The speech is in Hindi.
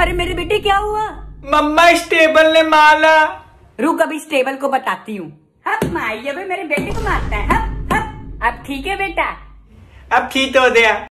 अरे मेरे बेटे क्या हुआ मम्मा इस टेबल ने मारा रुक अभी इस टेबल को बताती हूँ हप अभी मेरे बेटे को मारता है अब ठीक है बेटा अब ठीक तो हो गया